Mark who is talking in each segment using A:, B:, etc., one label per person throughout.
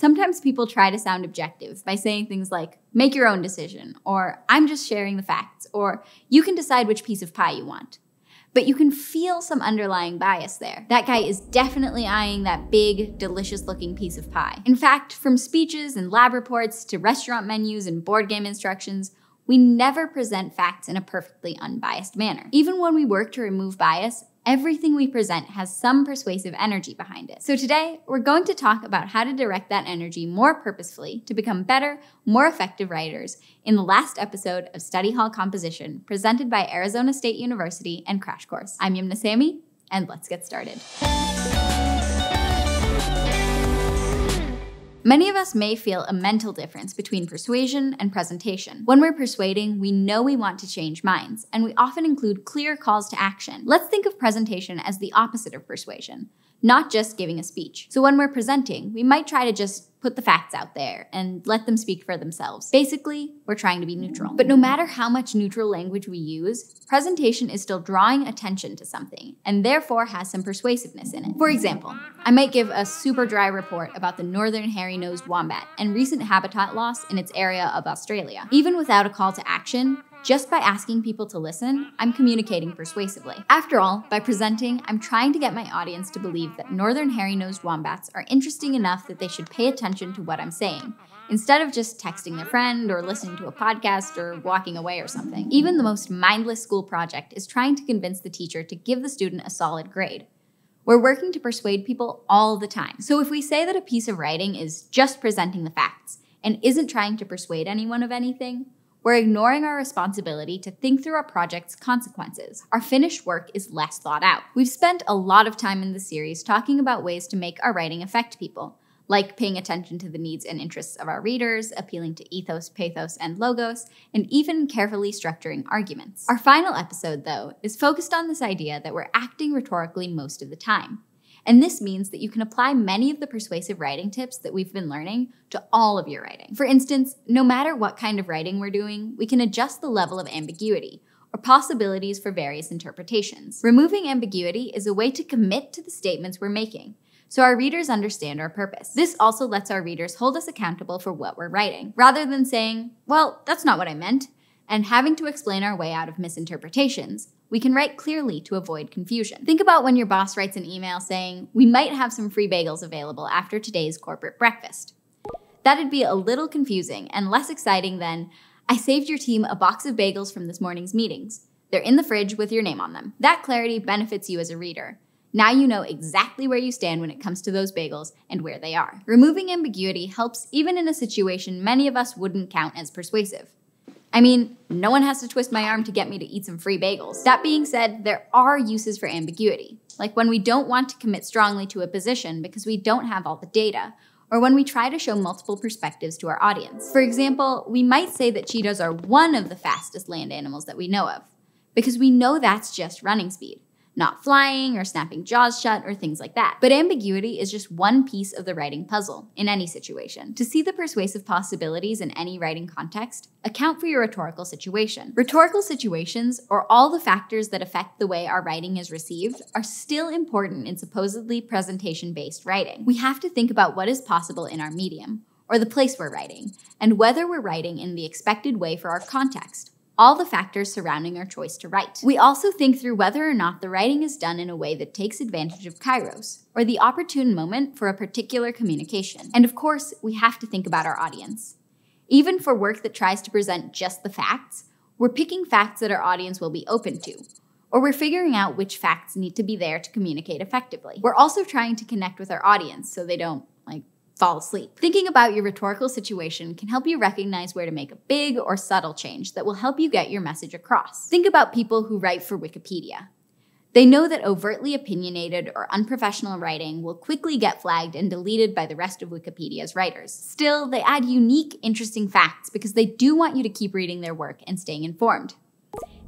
A: Sometimes people try to sound objective by saying things like, make your own decision, or I'm just sharing the facts, or you can decide which piece of pie you want. But you can feel some underlying bias there. That guy is definitely eyeing that big, delicious looking piece of pie. In fact, from speeches and lab reports to restaurant menus and board game instructions, we never present facts in a perfectly unbiased manner. Even when we work to remove bias, everything we present has some persuasive energy behind it. So today, we're going to talk about how to direct that energy more purposefully to become better, more effective writers in the last episode of Study Hall Composition presented by Arizona State University and Crash Course. I'm Yumna Sami, and let's get started. Many of us may feel a mental difference between persuasion and presentation. When we're persuading, we know we want to change minds, and we often include clear calls to action. Let's think of presentation as the opposite of persuasion, not just giving a speech. So when we're presenting, we might try to just put the facts out there and let them speak for themselves. Basically, we're trying to be neutral. But no mm-hmm. matter how much neutral language we use, presentation is still drawing attention to something and therefore has some persuasiveness in it. For example, I might give a super dry report about the northern hairy-nosed wombat and recent habitat loss in its area of Australia. Even without a call to action, just by asking people to listen, I'm communicating persuasively. After all, by presenting, I'm trying to get my audience to believe that northern hairy-nosed wombats are interesting enough that they should pay attention to what I'm saying, instead of just texting their friend or listening to a podcast or walking away or something. Even the most mindless school project is trying to convince the teacher to give the student a solid grade. We're working to persuade people all the time. So if we say that a piece of writing is just presenting the facts and isn't trying to persuade anyone of anything, we're ignoring our responsibility to think through our project's consequences. Our finished work is less thought out. We've spent a lot of time in the series talking about ways to make our writing affect people, like paying attention to the needs and interests of our readers, appealing to ethos, pathos, and logos, and even carefully structuring arguments. Our final episode, though, is focused on this idea that we're acting rhetorically most of the time. And this means that you can apply many of the persuasive writing tips that we've been learning to all of your writing. For instance, no matter what kind of writing we're doing, we can adjust the level of ambiguity or possibilities for various interpretations. Removing ambiguity is a way to commit to the statements we're making so our readers understand our purpose. This also lets our readers hold us accountable for what we're writing, rather than saying, well, that's not what I meant, and having to explain our way out of misinterpretations, we can write clearly to avoid confusion. Think about when your boss writes an email saying, We might have some free bagels available after today's corporate breakfast. That'd be a little confusing and less exciting than, I saved your team a box of bagels from this morning's meetings. They're in the fridge with your name on them. That clarity benefits you as a reader. Now you know exactly where you stand when it comes to those bagels and where they are. Removing ambiguity helps even in a situation many of us wouldn't count as persuasive. I mean, no one has to twist my arm to get me to eat some free bagels. That being said, there are uses for ambiguity, like when we don't want to commit strongly to a position because we don't have all the data, or when we try to show multiple perspectives to our audience. For example, we might say that cheetahs are one of the fastest land animals that we know of, because we know that's just running speed not flying or snapping jaws shut or things like that. But ambiguity is just one piece of the writing puzzle in any situation. To see the persuasive possibilities in any writing context, account for your rhetorical situation. Rhetorical situations, or all the factors that affect the way our writing is received, are still important in supposedly presentation based writing. We have to think about what is possible in our medium, or the place we're writing, and whether we're writing in the expected way for our context all the factors surrounding our choice to write. We also think through whether or not the writing is done in a way that takes advantage of kairos, or the opportune moment for a particular communication. And of course, we have to think about our audience. Even for work that tries to present just the facts, we're picking facts that our audience will be open to, or we're figuring out which facts need to be there to communicate effectively. We're also trying to connect with our audience so they don't, like, fall asleep. Thinking about your rhetorical situation can help you recognize where to make a big or subtle change that will help you get your message across. Think about people who write for Wikipedia. They know that overtly opinionated or unprofessional writing will quickly get flagged and deleted by the rest of Wikipedia's writers. Still, they add unique, interesting facts because they do want you to keep reading their work and staying informed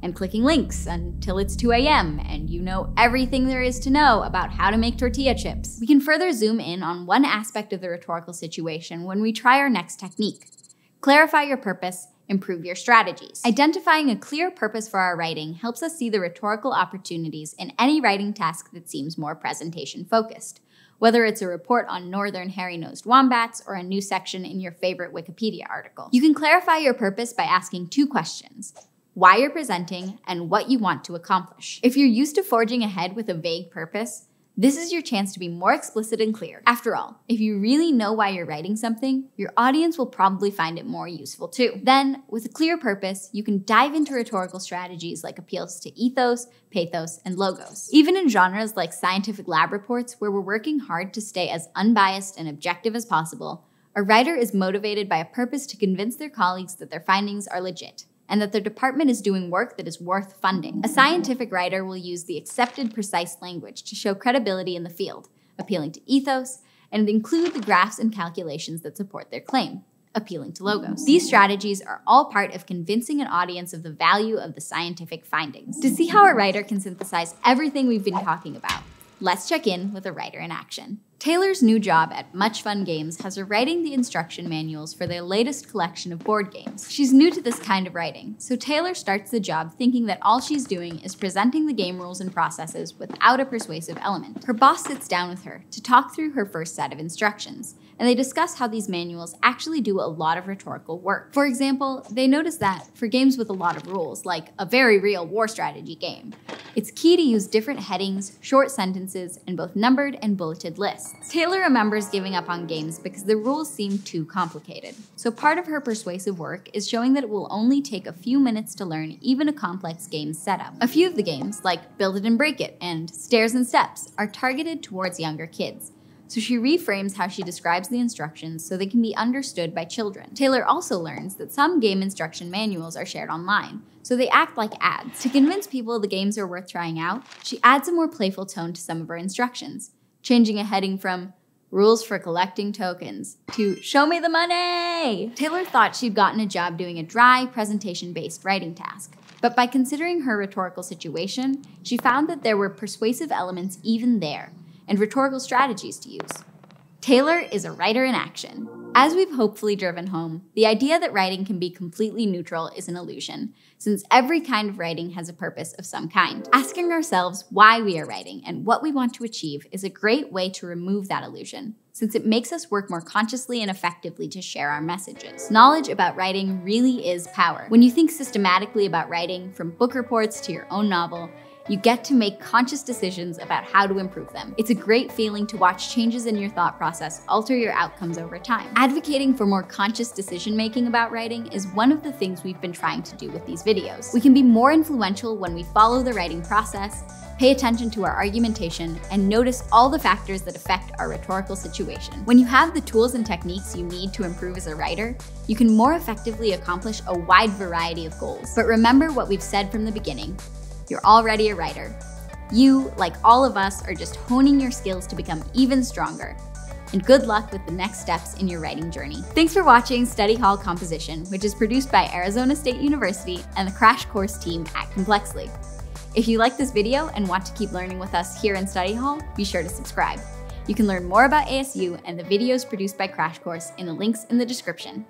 A: and clicking links until it's 2 a.m. and you know everything there is to know about how to make tortilla chips. We can further zoom in on one aspect of the rhetorical situation when we try our next technique. Clarify your purpose, improve your strategies. Identifying a clear purpose for our writing helps us see the rhetorical opportunities in any writing task that seems more presentation focused. Whether it's a report on northern hairy nosed wombats or a new section in your favorite Wikipedia article, you can clarify your purpose by asking two questions why you're presenting, and what you want to accomplish. If you're used to forging ahead with a vague purpose, this is your chance to be more explicit and clear. After all, if you really know why you're writing something, your audience will probably find it more useful too. Then, with a clear purpose, you can dive into rhetorical strategies like appeals to ethos, pathos, and logos. Even in genres like scientific lab reports, where we're working hard to stay as unbiased and objective as possible, a writer is motivated by a purpose to convince their colleagues that their findings are legit and that their department is doing work that is worth funding. A scientific writer will use the accepted precise language to show credibility in the field, appealing to ethos, and include the graphs and calculations that support their claim, appealing to logos. These strategies are all part of convincing an audience of the value of the scientific findings. To see how a writer can synthesize everything we've been talking about, let's check in with a writer in action. Taylor's new job at Much Fun Games has her writing the instruction manuals for their latest collection of board games. She's new to this kind of writing, so Taylor starts the job thinking that all she's doing is presenting the game rules and processes without a persuasive element. Her boss sits down with her to talk through her first set of instructions, and they discuss how these manuals actually do a lot of rhetorical work. For example, they notice that for games with a lot of rules, like a very real war strategy game, it's key to use different headings, short sentences, and both numbered and bulleted lists. Taylor remembers giving up on games because the rules seemed too complicated. So part of her persuasive work is showing that it will only take a few minutes to learn even a complex game setup. A few of the games, like Build It and Break It and Stairs and Steps, are targeted towards younger kids. So she reframes how she describes the instructions so they can be understood by children. Taylor also learns that some game instruction manuals are shared online, so they act like ads. To convince people the games are worth trying out, she adds a more playful tone to some of her instructions changing a heading from Rules for Collecting Tokens to Show Me the Money! Taylor thought she'd gotten a job doing a dry, presentation based writing task. But by considering her rhetorical situation, she found that there were persuasive elements even there and rhetorical strategies to use. Taylor is a writer in action. As we've hopefully driven home, the idea that writing can be completely neutral is an illusion, since every kind of writing has a purpose of some kind. Asking ourselves why we are writing and what we want to achieve is a great way to remove that illusion, since it makes us work more consciously and effectively to share our messages. Knowledge about writing really is power. When you think systematically about writing, from book reports to your own novel, you get to make conscious decisions about how to improve them. It's a great feeling to watch changes in your thought process alter your outcomes over time. Advocating for more conscious decision making about writing is one of the things we've been trying to do with these videos. We can be more influential when we follow the writing process, pay attention to our argumentation, and notice all the factors that affect our rhetorical situation. When you have the tools and techniques you need to improve as a writer, you can more effectively accomplish a wide variety of goals. But remember what we've said from the beginning you're already a writer. You, like all of us, are just honing your skills to become even stronger. And good luck with the next steps in your writing journey. Thanks for watching Study Hall Composition, which is produced by Arizona State University and the Crash Course team at Complexly. If you like this video and want to keep learning with us here in Study Hall, be sure to subscribe. You can learn more about ASU and the videos produced by Crash Course in the links in the description.